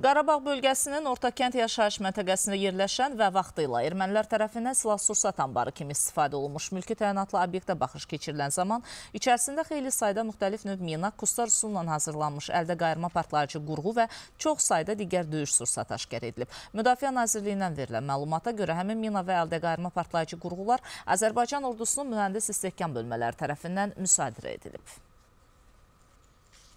Qarabağ bölgəsinin Ortakənd yaşayış məntəqəsində yerləşən və vaxtı ilə ermənilər tərəfindən silah-sursat anbarı kimi istifadə olunmuş mülki təyinatlı obyektə baxış keçirilən zaman içərisində xeyli sayda müxtəlif növ mina, kustar üsulla hazırlanmış əldə qayırma partlayıcı qurğu və çox sayda digər döyüş sursat aşkar edilib. Müdafiə Nazirliyindən verilən məlumata görə həmin mina və əldə qayırma partlayıcı qurğular Azərbaycan ordusunun mühəndis istehkam bölmələri tərəfindən müsadirə edilib.